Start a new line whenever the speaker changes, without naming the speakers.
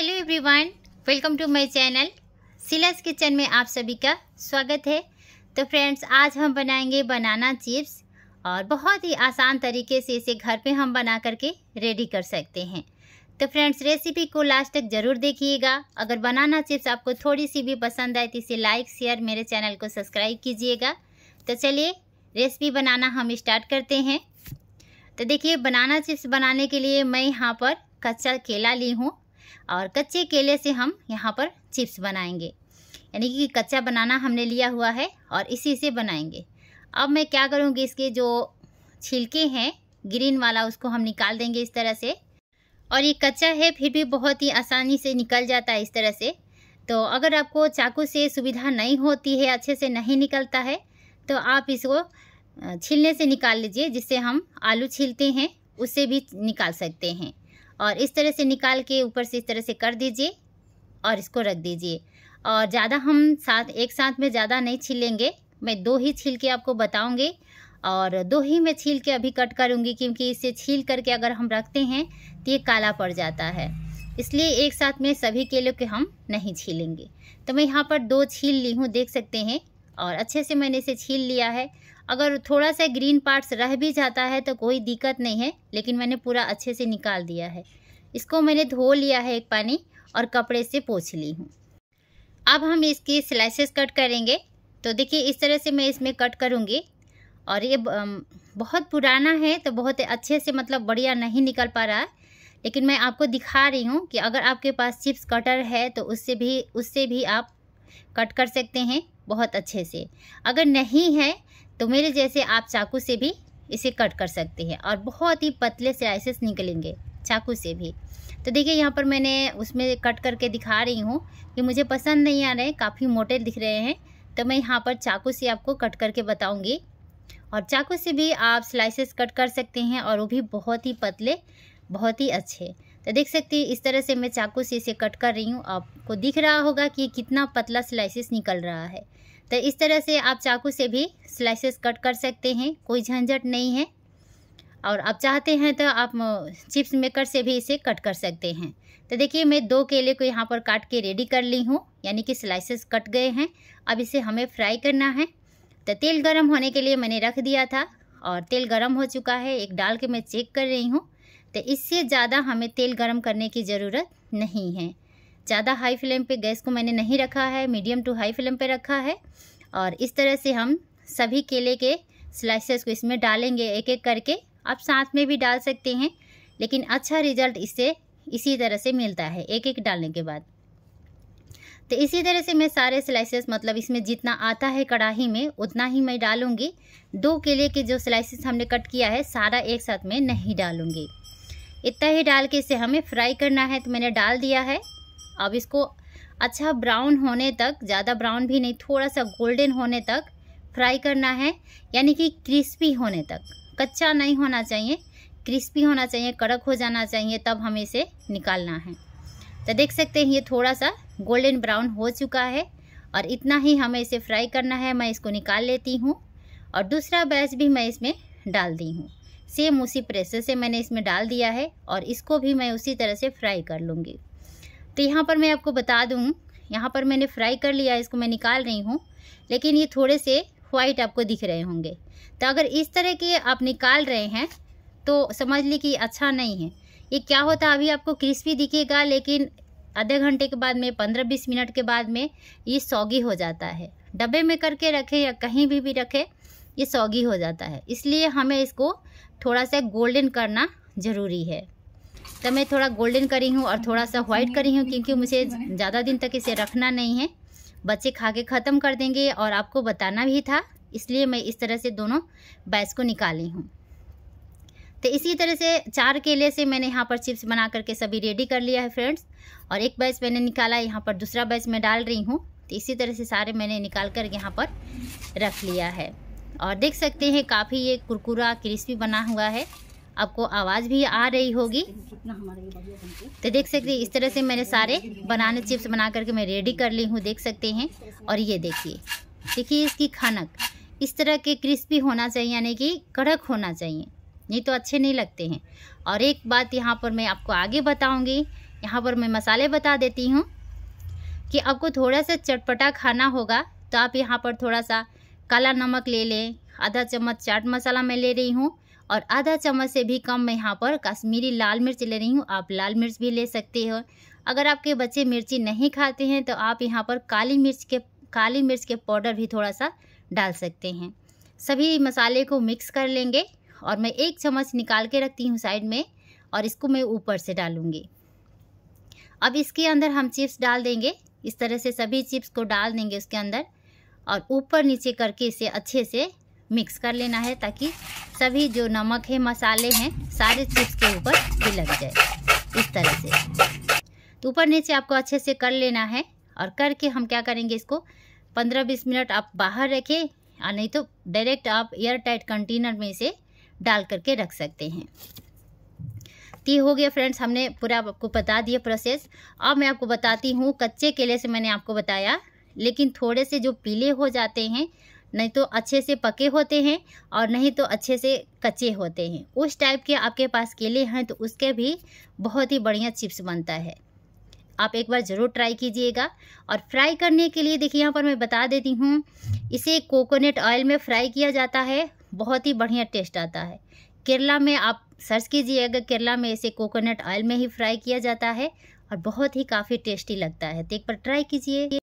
hello everyone welcome to my channel Silas kitchen में आप सभी का स्वागत है तो फ्रेंड्स आज हम बनाएंगे बनाना चिप्स और बहुत ही आसान तरीके से इसे घर पे हम बना करके रेडी कर सकते हैं तो फ्रेंड्स रेसिपी को लास्ट तक ज़रूर देखिएगा अगर बनाना चिप्स आपको थोड़ी सी भी पसंद आए तो इसे लाइक शेयर मेरे चैनल को सब्सक्राइब कीजिएगा तो चलिए रेसिपी बनाना हम स्टार्ट करते हैं तो देखिए बनाना चिप्स बनाने के लिए मैं यहाँ पर कच्चा केला ली हूँ और कच्चे केले से हम यहाँ पर चिप्स बनाएंगे यानी कि कच्चा बनाना हमने लिया हुआ है और इसी से बनाएंगे अब मैं क्या करूँगी इसके जो छिलके हैं ग्रीन वाला उसको हम निकाल देंगे इस तरह से और ये कच्चा है फिर भी बहुत ही आसानी से निकल जाता है इस तरह से तो अगर आपको चाकू से सुविधा नहीं होती है अच्छे से नहीं निकलता है तो आप इसको छीलने से निकाल लीजिए जिससे हम आलू छीलते हैं उससे भी निकाल सकते हैं और इस तरह से निकाल के ऊपर से इस तरह से कर दीजिए और इसको रख दीजिए और ज़्यादा हम साथ एक साथ में ज़्यादा नहीं छीलेंगे मैं दो ही छील के आपको बताऊँगी और दो ही मैं छील के अभी कट करूँगी क्योंकि इसे छील करके अगर हम रखते हैं तो ये काला पड़ जाता है इसलिए एक साथ में सभी केलों के हम नहीं छीलेंगे तो मैं यहाँ पर दो छील ली हूँ देख सकते हैं और अच्छे से मैंने इसे छील लिया है अगर थोड़ा सा ग्रीन पार्ट्स रह भी जाता है तो कोई दिक्कत नहीं है लेकिन मैंने पूरा अच्छे से निकाल दिया है इसको मैंने धो लिया है एक पानी और कपड़े से पोछ ली हूँ अब हम इसकी स्लाइसेस कट करेंगे तो देखिए इस तरह से मैं इसमें कट करूँगी और ये बहुत पुराना है तो बहुत अच्छे से मतलब बढ़िया नहीं निकल पा रहा है लेकिन मैं आपको दिखा रही हूँ कि अगर आपके पास चिप्स कटर है तो उससे भी उससे भी आप कट कर सकते हैं बहुत अच्छे से अगर नहीं है तो मेरे जैसे आप चाकू से भी इसे कट कर सकते हैं और बहुत ही पतले स्लाइसेस निकलेंगे चाकू से भी तो देखिए यहाँ पर मैंने उसमें कट करके दिखा रही हूँ कि मुझे पसंद नहीं आ रहे काफ़ी मोटे दिख रहे हैं तो मैं यहाँ पर चाकू से आपको कट करके बताऊँगी और चाकू से भी आप स्लाइसेस कट कर सकते हैं और वो भी बहुत ही पतले बहुत ही अच्छे तो देख सकते हैं इस तरह से मैं चाकू से इसे कट कर रही हूँ आपको दिख रहा होगा कि कितना पतला स्लाइसिस निकल रहा है तो इस तरह से आप चाकू से भी स्लाइसेस कट कर सकते हैं कोई झंझट नहीं है और आप चाहते हैं तो आप चिप्स मेकर से भी इसे कट कर सकते हैं तो देखिए मैं दो केले को यहाँ पर काट के रेडी कर ली हूँ यानी कि स्लाइसेस कट गए हैं अब इसे हमें फ्राई करना है तो तेल गरम होने के लिए मैंने रख दिया था और तेल गरम हो चुका है एक डाल के मैं चेक कर रही हूँ सकते हैं इससे ज़्यादा हमें तेल गर्म करने की ज़रूरत नहीं है ज़्यादा हाई फ्लेम पे गैस को मैंने नहीं रखा है मीडियम टू हाई फ्लेम पे रखा है और इस तरह से हम सभी केले के स्लाइसेस को इसमें डालेंगे एक एक करके आप साथ में भी डाल सकते हैं लेकिन अच्छा रिजल्ट इससे इसी तरह से मिलता है एक एक डालने के बाद तो इसी तरह से मैं सारे स्लाइसेस मतलब इसमें जितना आता है कढ़ाही में उतना ही मैं डालूँगी दो केले के जो स्लाइसेस हमने कट किया है सारा एक साथ में नहीं डालूँगी इतना ही डाल के इसे हमें फ्राई करना है तो मैंने डाल दिया है अब इसको अच्छा ब्राउन होने तक ज़्यादा ब्राउन भी नहीं थोड़ा सा गोल्डन होने तक फ्राई करना है यानी कि क्रिस्पी होने तक कच्चा नहीं होना चाहिए क्रिस्पी होना चाहिए कड़क हो जाना चाहिए तब हमें इसे निकालना है तो देख सकते हैं ये थोड़ा सा गोल्डन ब्राउन हो चुका है और इतना ही हमें इसे फ्राई करना है मैं इसको निकाल लेती हूँ और दूसरा बैच भी मैं इसमें डाल दी हूँ सेम उसी प्रेशर से मैंने इसमें डाल दिया है और इसको भी मैं उसी तरह से फ्राई कर लूँगी तो यहाँ पर मैं आपको बता दूँ यहाँ पर मैंने फ्राई कर लिया इसको मैं निकाल रही हूँ लेकिन ये थोड़े से वाइट आपको दिख रहे होंगे तो अगर इस तरह के आप निकाल रहे हैं तो समझ ली कि अच्छा नहीं है ये क्या होता है अभी आपको क्रिस्पी दिखेगा लेकिन आधे घंटे के बाद में पंद्रह बीस मिनट के बाद में ये सौगी हो जाता है डब्बे में करके रखें या कहीं भी भी रखें ये सौगी हो जाता है इसलिए हमें इसको थोड़ा सा गोल्डन करना ज़रूरी है तो मैं थोड़ा गोल्डन करी हूँ और थोड़ा सा वाइट करी हूँ क्योंकि मुझे ज़्यादा दिन तक इसे रखना नहीं है बच्चे खा के ख़त्म कर देंगे और आपको बताना भी था इसलिए मैं इस तरह से दोनों बैच को निकाली हूँ तो इसी तरह से चार केले से मैंने यहाँ पर चिप्स बना करके सभी रेडी कर लिया है फ्रेंड्स और एक बैच मैंने निकाला यहाँ पर दूसरा बैच मैं डाल रही हूँ तो इसी तरह से सारे मैंने निकाल कर यहाँ पर रख लिया है और देख सकते हैं काफ़ी ये कुरकुरा क्रिस्पी बना हुआ है आपको आवाज़ भी आ रही होगी तो देख सकते हैं इस तरह से मैंने सारे बनाने चिप्स बना करके मैं रेडी कर ली हूँ देख सकते हैं और ये देखिए देखिए इसकी खानक इस तरह के क्रिस्पी होना चाहिए यानी कि कड़क होना चाहिए नहीं तो अच्छे नहीं लगते हैं और एक बात यहाँ पर मैं आपको आगे बताऊँगी यहाँ पर मैं मसाले बता देती हूँ कि आपको थोड़ा सा चटपटा खाना होगा तो आप यहाँ पर थोड़ा सा काला नमक ले लें आधा चम्मच चाट मसाला मैं ले रही हूँ और आधा चम्मच से भी कम मैं यहाँ पर कश्मीरी लाल मिर्च ले रही हूँ आप लाल मिर्च भी ले सकते हो अगर आपके बच्चे मिर्ची नहीं खाते हैं तो आप यहाँ पर काली मिर्च के काली मिर्च के पाउडर भी थोड़ा सा डाल सकते हैं सभी मसाले को मिक्स कर लेंगे और मैं एक चम्मच निकाल के रखती हूँ साइड में और इसको मैं ऊपर से डालूँगी अब इसके अंदर हम चिप्स डाल देंगे इस तरह से सभी चिप्स को डाल देंगे उसके अंदर और ऊपर नीचे करके इसे अच्छे से मिक्स कर लेना है ताकि सभी जो नमक है मसाले हैं सारे चिप्स के ऊपर भी लग जाए इस तरह से तो ऊपर नीचे आपको अच्छे से कर लेना है और करके हम क्या करेंगे इसको पंद्रह बीस मिनट आप बाहर रखें और नहीं तो डायरेक्ट आप एयर टाइट कंटेनर में इसे डाल करके रख सकते हैं ती हो गया फ्रेंड्स हमने पूरा आपको बता दिया प्रोसेस अब मैं आपको बताती हूँ कच्चे केले से मैंने आपको बताया लेकिन थोड़े से जो पीले हो जाते हैं नहीं तो अच्छे से पके होते हैं और नहीं तो अच्छे से कच्चे होते हैं उस टाइप के आपके पास केले हैं तो उसके भी बहुत ही बढ़िया चिप्स बनता है आप एक बार ज़रूर ट्राई कीजिएगा और फ्राई करने के लिए देखिए यहाँ पर मैं बता देती हूँ इसे कोकोनट ऑयल में फ्राई किया जाता है बहुत ही बढ़िया टेस्ट आता है केरला में आप सर्च कीजिएगा केरला में इसे कोकोनट ऑयल में ही फ्राई किया जाता है और बहुत ही काफ़ी टेस्टी लगता है तो एक बार ट्राई कीजिए